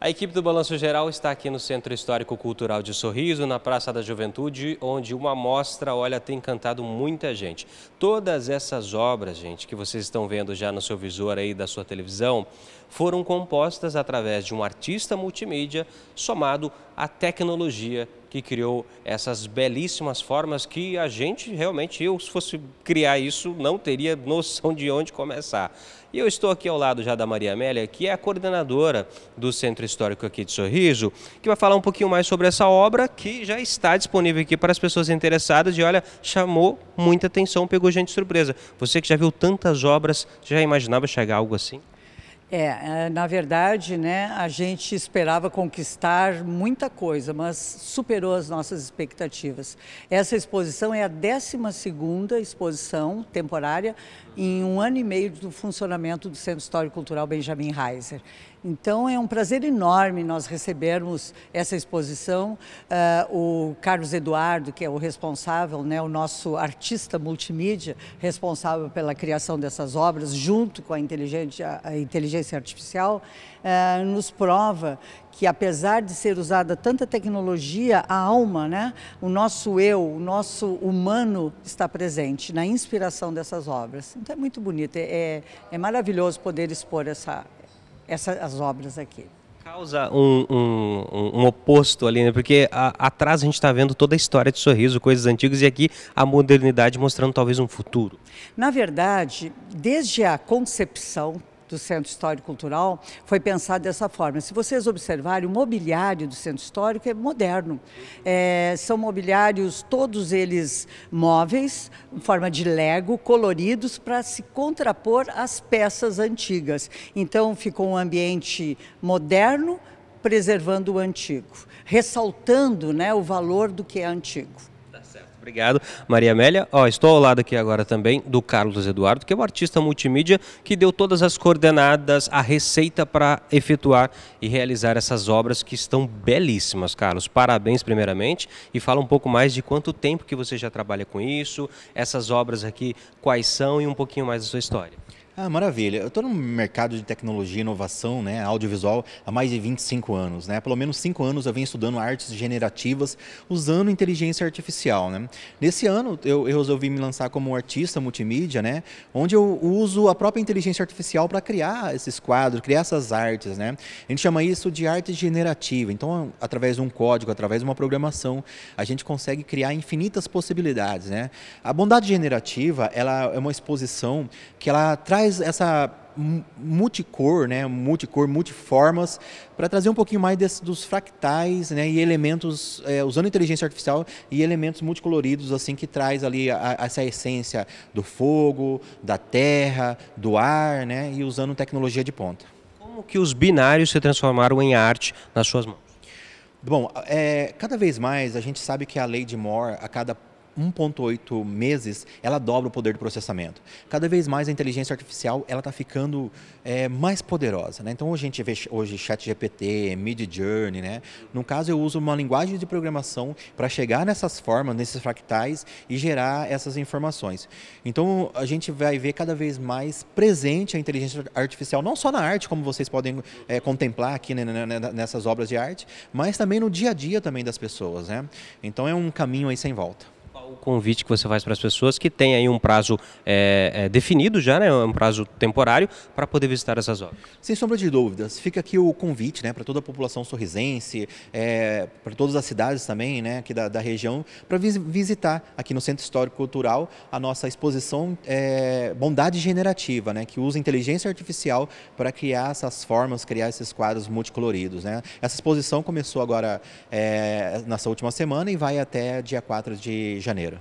A equipe do Balanço Geral está aqui no Centro Histórico Cultural de Sorriso, na Praça da Juventude, onde uma mostra, olha, tem encantado muita gente. Todas essas obras, gente, que vocês estão vendo já no seu visor aí da sua televisão, foram compostas através de um artista multimídia somado à tecnologia que criou essas belíssimas formas que a gente realmente, eu se fosse criar isso, não teria noção de onde começar. E eu estou aqui ao lado já da Maria Amélia, que é a coordenadora do Centro Histórico aqui de Sorriso, que vai falar um pouquinho mais sobre essa obra que já está disponível aqui para as pessoas interessadas e olha, chamou muita atenção, pegou gente de surpresa. Você que já viu tantas obras, já imaginava chegar algo assim? É, é, na verdade, né, a gente esperava conquistar muita coisa, mas superou as nossas expectativas. Essa exposição é a 12 exposição temporária em um ano e meio do funcionamento do Centro Histórico Cultural Benjamin Reiser. Então, é um prazer enorme nós recebermos essa exposição. Uh, o Carlos Eduardo, que é o responsável, né, o nosso artista multimídia, responsável pela criação dessas obras, junto com a Inteligente, a, a Inteligente inteligência artificial eh, nos prova que apesar de ser usada tanta tecnologia, a alma, né, o nosso eu, o nosso humano está presente na inspiração dessas obras. Então é muito bonito, é, é, é maravilhoso poder expor essa, essas obras aqui causa um, um, um, oposto ali, né? Porque a, atrás a gente está vendo toda a história de sorriso, coisas antigas, e aqui a modernidade mostrando talvez um futuro. Na verdade, desde a concepção, do Centro Histórico Cultural foi pensado dessa forma. Se vocês observarem, o mobiliário do Centro Histórico é moderno. É, são mobiliários, todos eles móveis, em forma de lego, coloridos, para se contrapor às peças antigas. Então ficou um ambiente moderno, preservando o antigo, ressaltando né, o valor do que é antigo. Obrigado, Maria Amélia. Ó, estou ao lado aqui agora também do Carlos Eduardo, que é o artista multimídia que deu todas as coordenadas, a receita para efetuar e realizar essas obras que estão belíssimas, Carlos. Parabéns primeiramente e fala um pouco mais de quanto tempo que você já trabalha com isso, essas obras aqui, quais são e um pouquinho mais da sua história. Ah, maravilha. Eu estou no mercado de tecnologia e inovação, né, audiovisual, há mais de 25 anos. Né? Pelo menos 5 anos eu venho estudando artes generativas usando inteligência artificial. Né? Nesse ano eu, eu resolvi me lançar como artista multimídia, né, onde eu uso a própria inteligência artificial para criar esses quadros, criar essas artes. Né? A gente chama isso de arte generativa. Então, através de um código, através de uma programação, a gente consegue criar infinitas possibilidades. Né? A bondade generativa ela é uma exposição que ela traz traz essa multicor, né, multicor, multiformas, para trazer um pouquinho mais desse, dos fractais, né, e elementos é, usando inteligência artificial e elementos multicoloridos assim que traz ali a, essa essência do fogo, da terra, do ar, né, e usando tecnologia de ponta. Como que os binários se transformaram em arte nas suas mãos? Bom, é, cada vez mais a gente sabe que a lei de Moore, a cada 1.8 meses, ela dobra o poder de processamento. Cada vez mais a inteligência artificial ela está ficando é, mais poderosa. Né? Então, a gente vê hoje ChatGPT, Midjourney, né? No caso, eu uso uma linguagem de programação para chegar nessas formas, nesses fractais e gerar essas informações. Então, a gente vai ver cada vez mais presente a inteligência artificial, não só na arte, como vocês podem é, contemplar aqui né, né, né nessas obras de arte, mas também no dia a dia também das pessoas, né? Então, é um caminho aí sem volta o convite que você faz para as pessoas que têm aí um prazo é, é, definido já, né, um prazo temporário, para poder visitar essas obras? Sem sombra de dúvidas. Fica aqui o convite né, para toda a população sorrisense, é, para todas as cidades também né, aqui da, da região, para vis visitar aqui no Centro Histórico Cultural a nossa exposição é, Bondade Generativa, né, que usa inteligência artificial para criar essas formas, criar esses quadros multicoloridos. Né? Essa exposição começou agora é, nessa última semana e vai até dia 4 de janeiro maneira.